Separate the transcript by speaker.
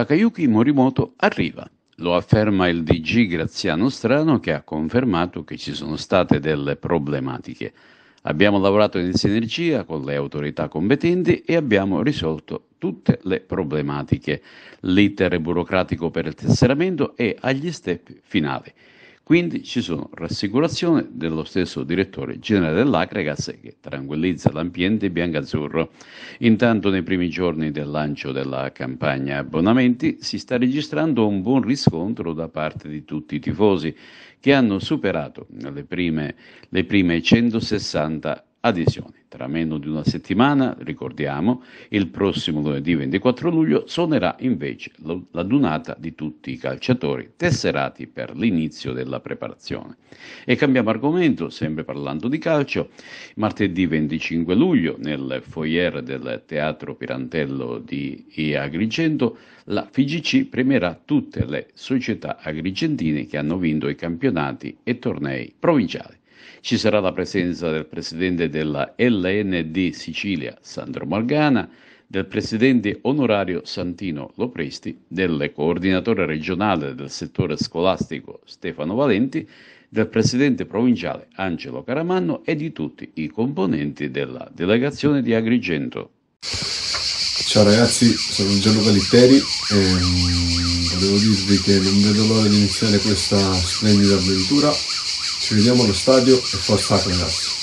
Speaker 1: Takayuki Morimoto arriva. Lo afferma il DG Graziano Strano che ha confermato che ci sono state delle problematiche. Abbiamo lavorato in sinergia con le autorità competenti e abbiamo risolto tutte le problematiche. L'iter burocratico per il tesseramento è agli step finali. Quindi ci sono rassicurazioni dello stesso direttore generale dell'Acregas che tranquillizza l'ambiente biancazzurro. Intanto nei primi giorni del lancio della campagna abbonamenti si sta registrando un buon riscontro da parte di tutti i tifosi che hanno superato le prime, le prime 160 adesioni. Tra meno di una settimana, ricordiamo, il prossimo lunedì 24 luglio suonerà invece la donata di tutti i calciatori tesserati per l'inizio della preparazione. E cambiamo argomento, sempre parlando di calcio. Martedì 25 luglio, nel foyer del Teatro Pirantello di Agrigento, la FIGC premierà tutte le società agrigentine che hanno vinto i campionati e tornei provinciali. Ci sarà la presenza del presidente della LND Sicilia, Sandro Morgana, del presidente onorario Santino Lopresti, del coordinatore regionale del settore scolastico Stefano Valenti, del presidente provinciale Angelo Caramanno e di tutti i componenti della delegazione di Agrigento.
Speaker 2: Ciao ragazzi, sono Gianluca Litteri e ehm, volevo dirvi che non vedo l'ora di iniziare questa splendida avventura ci vediamo allo stadio e forza con us!